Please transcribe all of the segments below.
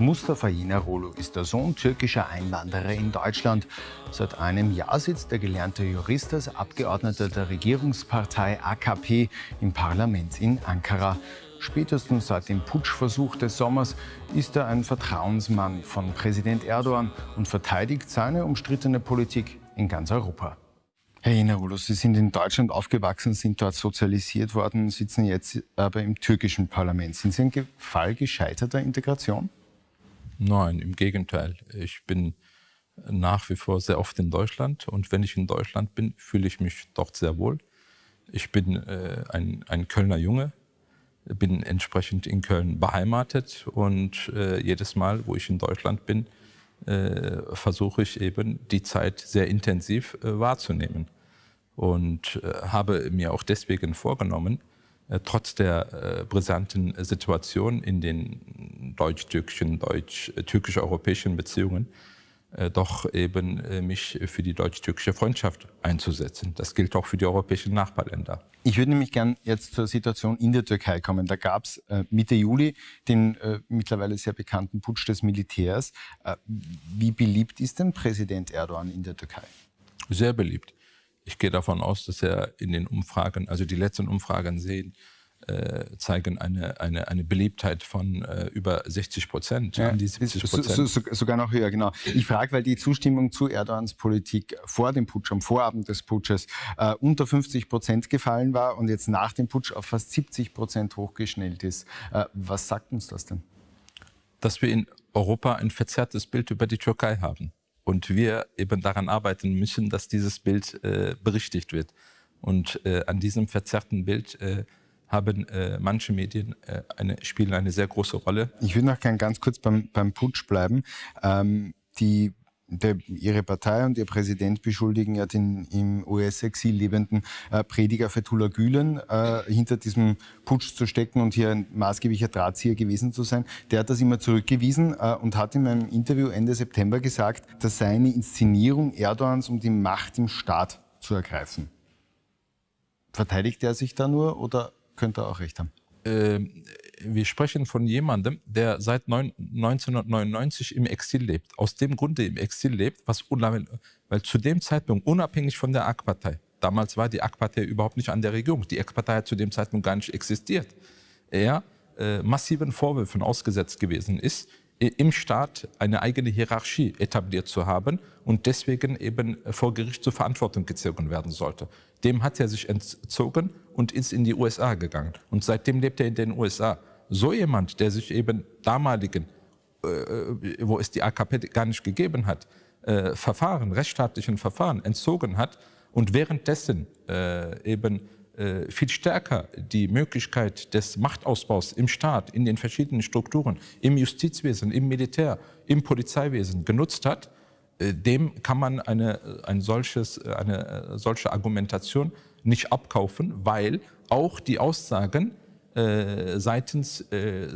Mustafa Jenarolu ist der Sohn türkischer Einwanderer in Deutschland. Seit einem Jahr sitzt der gelernte Jurist als Abgeordneter der Regierungspartei AKP im Parlament in Ankara. Spätestens seit dem Putschversuch des Sommers ist er ein Vertrauensmann von Präsident Erdogan und verteidigt seine umstrittene Politik in ganz Europa. Herr Jenarulo, Sie sind in Deutschland aufgewachsen, sind dort sozialisiert worden, sitzen jetzt aber im türkischen Parlament. Sind Sie ein Fall gescheiterter Integration? Nein, im Gegenteil. Ich bin nach wie vor sehr oft in Deutschland und wenn ich in Deutschland bin, fühle ich mich dort sehr wohl. Ich bin äh, ein, ein Kölner Junge, bin entsprechend in Köln beheimatet und äh, jedes Mal, wo ich in Deutschland bin, äh, versuche ich eben die Zeit sehr intensiv äh, wahrzunehmen und äh, habe mir auch deswegen vorgenommen, äh, trotz der brisanten Situation in den deutsch-türkischen, deutsch-türkisch-europäischen äh, Beziehungen äh, doch eben äh, mich für die deutsch-türkische Freundschaft einzusetzen. Das gilt auch für die europäischen Nachbarländer. Ich würde nämlich gern jetzt zur Situation in der Türkei kommen. Da gab es Mitte Juli den äh, mittlerweile sehr bekannten Putsch des Militärs. wie beliebt ist denn Präsident Erdogan in der Türkei? Sehr beliebt. Ich gehe davon aus, dass er in den Umfragen, also die letzten Umfragen sehen, äh, zeigen eine, eine, eine Belebtheit von äh, über 60 Prozent, ja, an die 70 Prozent. So, so, sogar noch höher, genau. Ich frage, weil die Zustimmung zu Erdogans Politik vor dem Putsch, am Vorabend des Putsches, äh, unter 50 Prozent gefallen war und jetzt nach dem Putsch auf fast 70 Prozent hochgeschnellt ist. Äh, was sagt uns das denn? Dass wir in Europa ein verzerrtes Bild über die Türkei haben und wir eben daran arbeiten müssen, dass dieses Bild äh, berichtigt wird. Und äh, an diesem verzerrten Bild äh, haben äh, manche Medien äh, eine, spielen eine sehr große Rolle. Ich würde noch gern ganz kurz beim, beim Putsch bleiben. Ähm, die der, ihre Partei und ihr Präsident beschuldigen ja den im US-Exil lebenden äh, Prediger Fethullah Gülen äh, hinter diesem Putsch zu stecken und hier ein maßgeblicher Drahtzieher gewesen zu sein. Der hat das immer zurückgewiesen äh, und hat in einem Interview Ende September gesagt, das sei eine Inszenierung Erdogans, um die Macht im Staat zu ergreifen. Verteidigt er sich da nur oder könnte auch recht haben. Ähm, wir sprechen von jemandem, der seit 1999 im Exil lebt. Aus dem Grunde im Exil lebt, was weil zu dem Zeitpunkt unabhängig von der AK-Partei, damals war die AK-Partei überhaupt nicht an der Regierung, die AK-Partei hat zu dem Zeitpunkt gar nicht existiert, er äh, massiven Vorwürfen ausgesetzt gewesen ist, im Staat eine eigene Hierarchie etabliert zu haben und deswegen eben vor Gericht zur Verantwortung gezogen werden sollte. Dem hat er sich entzogen und ist in die USA gegangen. Und seitdem lebt er in den USA. So jemand, der sich eben damaligen, äh, wo es die AKP gar nicht gegeben hat, äh, Verfahren, rechtsstaatlichen Verfahren entzogen hat und währenddessen äh, eben äh, viel stärker die Möglichkeit des Machtausbaus im Staat, in den verschiedenen Strukturen, im Justizwesen, im Militär, im Polizeiwesen genutzt hat, äh, dem kann man eine, äh, ein solches, eine solche Argumentation nicht abkaufen, weil auch die Aussagen äh, seitens äh,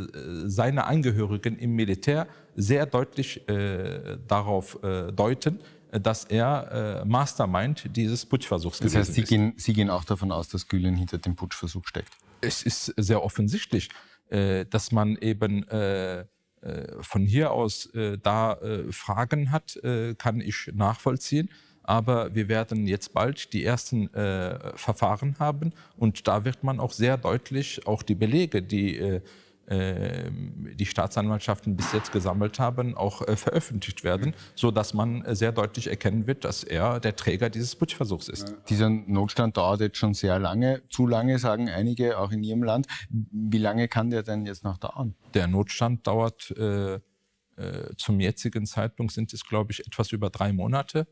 seiner Angehörigen im Militär sehr deutlich äh, darauf deuten, dass er äh, Mastermind dieses Putschversuchs das gewesen heißt, Sie ist. Gehen, Sie gehen auch davon aus, dass Gülen hinter dem Putschversuch steckt? Es ist sehr offensichtlich, äh, dass man eben äh, äh von hier aus äh, da äh, Fragen hat, kann ich nachvollziehen. Aber wir werden jetzt bald die ersten Verfahren haben und da wird man auch sehr deutlich auch die Belege, die ähm, die Staatsanwaltschaften bis jetzt gesammelt haben, auch äh, veröffentlicht werden, sodass man äh, sehr deutlich erkennen wird, dass er der Träger dieses Putschversuchs ist. Dieser Notstand dauert jetzt schon sehr lange, zu lange sagen einige auch in ihrem Land. Wie lange kann der denn jetzt noch dauern? Der Notstand dauert äh, äh zum jetzigen Zeitpunkt sind es, glaube ich, etwas über drei Monate.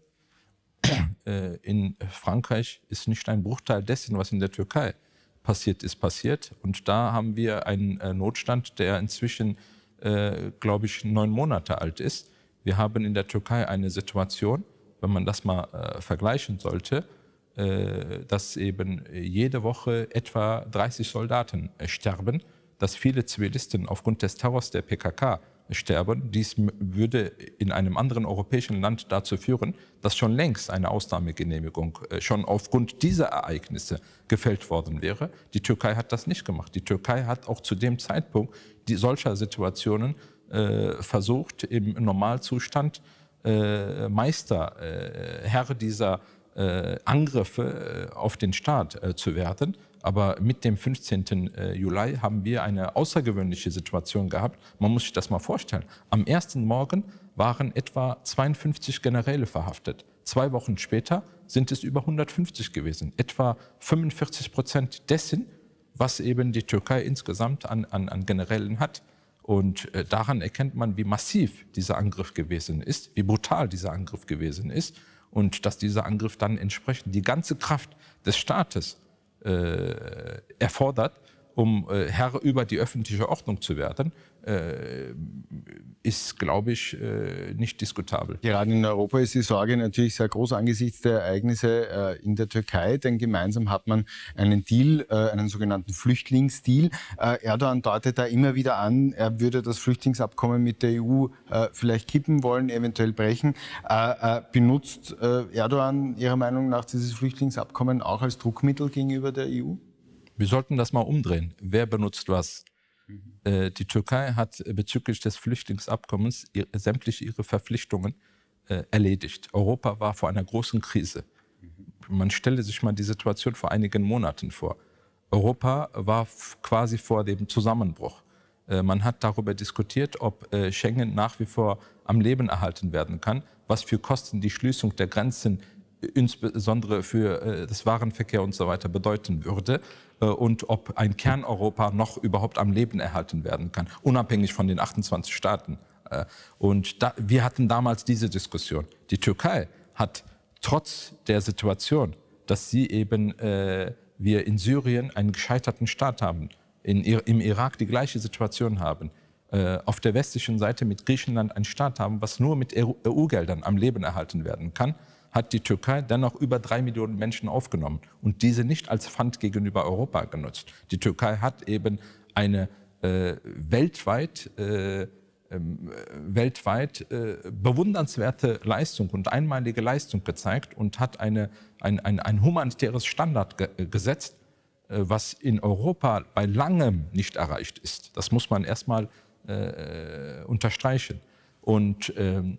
Äh, in Frankreich ist nicht ein Bruchteil dessen, was in der Türkei äh, passiert ist passiert. Und da haben wir einen äh, Notstand, der inzwischen, äh, glaube ich, neun Monate alt ist. Wir haben in der Türkei eine Situation, wenn man das mal äh, vergleichen sollte, äh, dass eben jede Woche etwa 30 Soldaten äh, sterben, dass viele Zivilisten aufgrund des Terrors der PKK sterben. Dies würde in einem anderen europäischen Land dazu führen, dass schon längst eine Ausnahmegenehmigung äh, schon aufgrund dieser Ereignisse gefällt worden wäre. Die Türkei hat das nicht gemacht. Die Türkei hat auch zu dem Zeitpunkt die solcher Situationen äh, versucht, im Normalzustand äh, Meister, äh, Herr dieser äh, Angriffe äh, auf den Staat zu werden. Aber mit dem 15. Äh, Juli haben wir eine außergewöhnliche Situation gehabt. Man muss sich das mal vorstellen. Am ersten Morgen waren etwa 52 Generäle verhaftet. Zwei Wochen später sind es über 150 gewesen. Etwa 45 Prozent dessen, was eben die Türkei insgesamt an, an, an Generälen hat. Und äh, daran erkennt man, wie massiv dieser Angriff gewesen ist, wie brutal dieser Angriff gewesen ist und dass dieser Angriff dann entsprechend die ganze Kraft des Staates äh, erfordert, um äh, Herr über die öffentliche Ordnung zu werden. Äh, ist, glaube ich, äh, nicht diskutabel. Gerade in Europa ist die Sorge natürlich sehr groß angesichts der Ereignisse äh, in der Türkei, denn gemeinsam hat man einen Deal, einen sogenannten Flüchtlingsdeal. Erdogan deutet da immer wieder an, er würde das Flüchtlingsabkommen mit der EU vielleicht kippen wollen, eventuell brechen. Benutzt Erdogan Ihrer Meinung nach dieses Flüchtlingsabkommen auch als Druckmittel gegenüber der EU? Wir sollten das mal umdrehen. Wer benutzt was? Äh, die Türkei hat äh, bezüglich des Flüchtlingsabkommens ihr, sämtliche ihre Verpflichtungen äh, erledigt. Europa war vor einer großen Krise. Man stelle sich mal die Situation vor einigen Monaten vor. Europa war quasi vor dem Zusammenbruch. Man hat darüber diskutiert, ob Schengen nach wie vor am Leben erhalten werden kann, was für Kosten die Schließung der Grenzen insbesondere für äh, das Warenverkehr und so weiter bedeuten würde äh, und ob ein Kerneuropa noch überhaupt am Leben erhalten werden kann, unabhängig von den 28 Staaten. Äh, und da, wir hatten damals diese Diskussion. Die Türkei hat trotz der Situation, dass sie eben äh, wir in Syrien einen gescheiterten Staat haben, in, im Irak die gleiche Situation haben, äh, auf der westlichen Seite mit Griechenland einen Staat haben, was nur mit EU-Geldern am Leben erhalten werden kann, hat die Türkei dennoch über drei Millionen Menschen aufgenommen und diese nicht als Pfand gegenüber Europa genutzt. Die Türkei hat eben eine äh, weltweit, äh, ähm, äh, weltweit bewundernswerte Leistung und einmalige Leistung gezeigt und hat eine, ein, ein, ein humanitäres Standard ge äh, gesetzt, äh, was in Europa bei langem nicht erreicht ist. Das muss man erstmal äh, unterstreichen. Und ähm,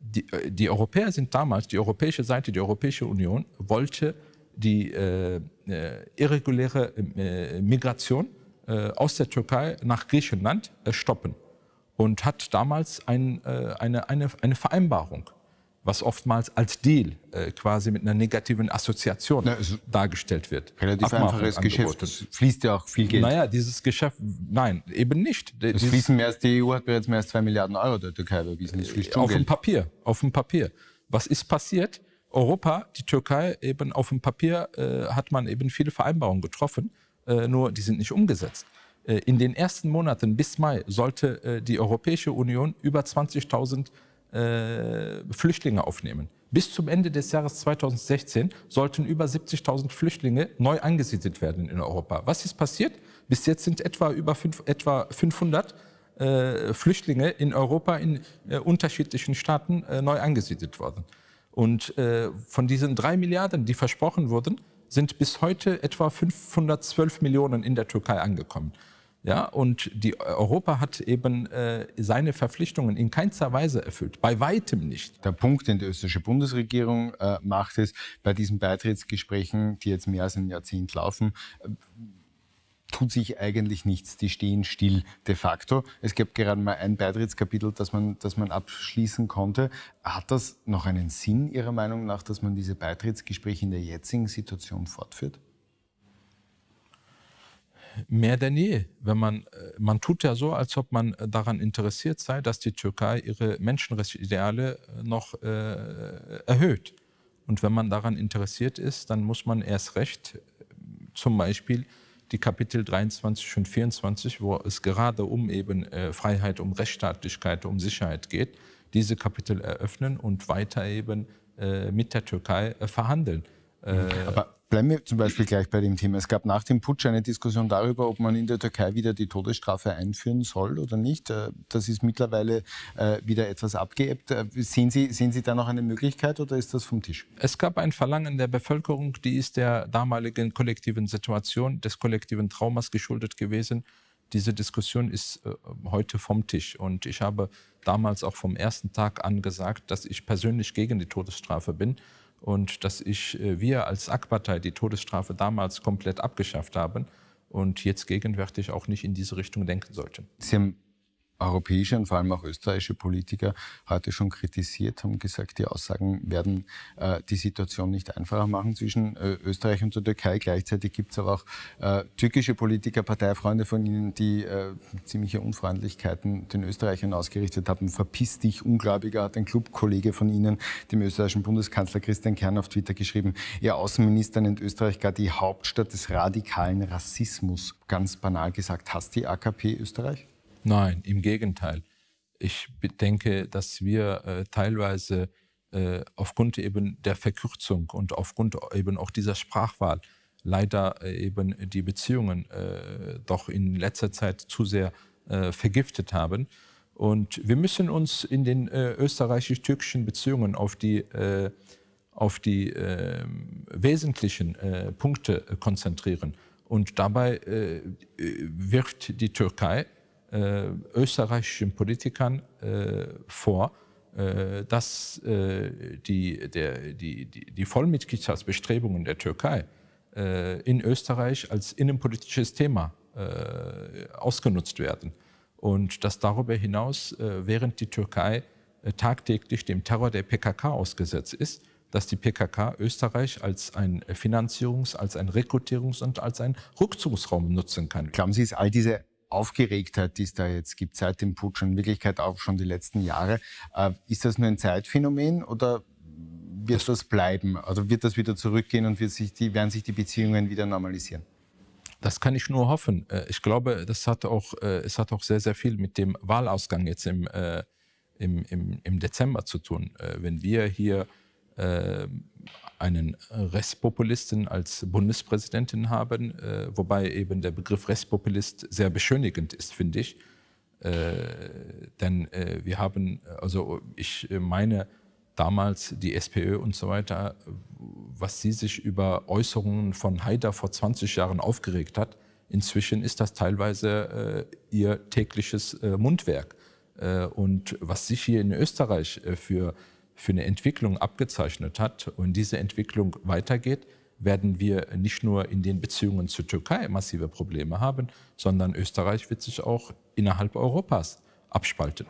die, äh, die Europäer sind damals, die europäische Seite, die Europäische Union wollte die äh, äh irreguläre äh, Migration aus der Türkei nach Griechenland stoppen und hat damals ein, eine, eine, eine Vereinbarung was oftmals als Deal äh, quasi mit einer negativen Assoziation Na, also dargestellt wird. Relativ einfaches Geschäft, das fließt ja auch viel Geld. Naja, dieses Geschäft, nein, eben nicht. Das fließen mehr als, die EU hat bereits mehr als 2 Milliarden Euro der Türkei überwiesen. Das fließt auf Geld. dem Papier, auf dem Papier. Was ist passiert? Europa, die Türkei, eben auf dem Papier äh, hat man eben viele Vereinbarungen getroffen, äh, nur die sind nicht umgesetzt. Äh, in den ersten Monaten bis Mai sollte äh, die Europäische Union über 20.000 äh, Flüchtlinge aufnehmen. Bis zum Ende des Jahres 2016 sollten über 70.000 Flüchtlinge neu angesiedelt werden in Europa. Was ist passiert? Bis jetzt sind etwa über fünf, etwa 500 äh, Flüchtlinge in Europa in äh, unterschiedlichen Staaten äh, neu angesiedelt worden. Und äh, von diesen drei Milliarden, die versprochen wurden, sind bis heute etwa 512 Millionen in der Türkei angekommen. Ja, und die Europa hat eben äh, seine Verpflichtungen in keinster Weise erfüllt, bei weitem nicht. Der Punkt, den die österreichische Bundesregierung äh, macht, ist, bei diesen Beitrittsgesprächen, die jetzt mehr als ein Jahrzehnt laufen, äh, tut sich eigentlich nichts. Die stehen still de facto. Es gab gerade mal ein Beitrittskapitel, das man, das man abschließen konnte. Hat das noch einen Sinn Ihrer Meinung nach, dass man diese Beitrittsgespräche in der jetzigen Situation fortführt? mehr denn je. Wenn man, äh, man tut ja so, als ob man äh, daran interessiert sei, dass die Türkei ihre Menschenrechtsideale äh, noch äh, erhöht. Und wenn man daran interessiert ist, dann muss man erst recht zum Beispiel die Kapitel 23 und 24, wo es gerade um eben äh, Freiheit, um Rechtsstaatlichkeit, um Sicherheit geht, diese Kapitel eröffnen und weiter eben äh, mit der Türkei verhandeln. Äh, Aber bleiben wir zum Beispiel gleich bei dem Thema. Es gab nach dem Putsch eine Diskussion darüber, ob man in der Türkei wieder die Todesstrafe einführen soll oder nicht. Äh, das ist mittlerweile äh, wieder etwas abgeebbt. Sehen Sie, sehen Sie da noch eine Möglichkeit oder ist das vom Tisch? Es gab ein Verlangen der Bevölkerung, die ist der damaligen kollektiven Situation, des kollektiven Traumas geschuldet gewesen. Diese Diskussion ist heute vom Tisch. Und ich habe damals auch vom ersten Tag an gesagt, dass ich persönlich gegen die Todesstrafe bin und dass ich, äh, wir als AK-Partei die Todesstrafe damals komplett abgeschafft haben und jetzt gegenwärtig auch nicht in diese Richtung denken sollten. Sie haben europäische und vor allem auch österreichische Politiker heute schon kritisiert, haben gesagt, die Aussagen werden äh, die Situation nicht einfacher machen zwischen äh, Österreich und der Türkei. Gleichzeitig gibt es aber auch äh, türkische Politiker, Parteifreunde von ihnen, die äh, ziemliche Unfreundlichkeiten den Österreichern ausgerichtet haben. Verpiss dich, Ungläubiger, hat ein Clubkollege von ihnen, dem österreichischen Bundeskanzler Christian Kern auf Twitter geschrieben. Ihr Außenminister nennt Österreich gar die Hauptstadt des radikalen Rassismus. Ganz banal gesagt, hasst die AKP Österreich? Nein, im Gegenteil. Ich denke, dass wir äh, teilweise äh, aufgrund eben der Verkürzung und aufgrund eben auch dieser Sprachwahl leider äh, eben die Beziehungen äh, doch in letzter Zeit zu sehr äh, vergiftet haben. Und wir müssen uns in den äh, österreichisch-türkischen Beziehungen auf die, auf die ähm, wesentlichen Punkte konzentrieren. Und dabei wirft die Türkei äh, österreichischen Politikern äh, vor, äh, dass äh, die, der, die, die, die Vollmitgliedschaftsbestrebungen der Türkei äh, in Österreich als innenpolitisches Thema äh, ausgenutzt werden. Und dass darüber hinaus, während die Türkei tagtäglich dem Terror der PKK ausgesetzt ist, dass die PKK Österreich als ein Finanzierungs-, als ein Rekrutierungs- und als ein Rückzugsraum nutzen kann. Glauben Sie, ist all diese Aufgeregtheit, die es da jetzt gibt seit dem Putsch und in Wirklichkeit auch schon die letzten Jahre, äh, ist das nur ein Zeitphänomen oder wird das bleiben? Also wird das wieder zurückgehen und sich die, werden sich die Beziehungen wieder normalisieren? Das kann ich nur hoffen. Äh, ich glaube, das hat auch, äh, es hat auch sehr, sehr viel mit dem Wahlausgang jetzt im, im, im, im Dezember zu tun. Wenn wir hier ähm, einen Restpopulisten als Bundespräsidentin haben, äh, wobei eben der Begriff Restpopulist sehr beschönigend ist, finde ich. Äh, denn äh, wir haben, also ich äh, meine damals die SPÖ und so weiter, was sie sich über Äußerungen von Haider vor 20 Jahren aufgeregt hat, inzwischen ist das teilweise äh, ihr tägliches äh, Mundwerk. und was sich hier in Österreich für äh, für eine Entwicklung abgezeichnet hat und diese Entwicklung weitergeht, werden wir nicht nur in den Beziehungen zur Türkei massive Probleme haben, sondern Österreich wird sich auch innerhalb Europas abspalten.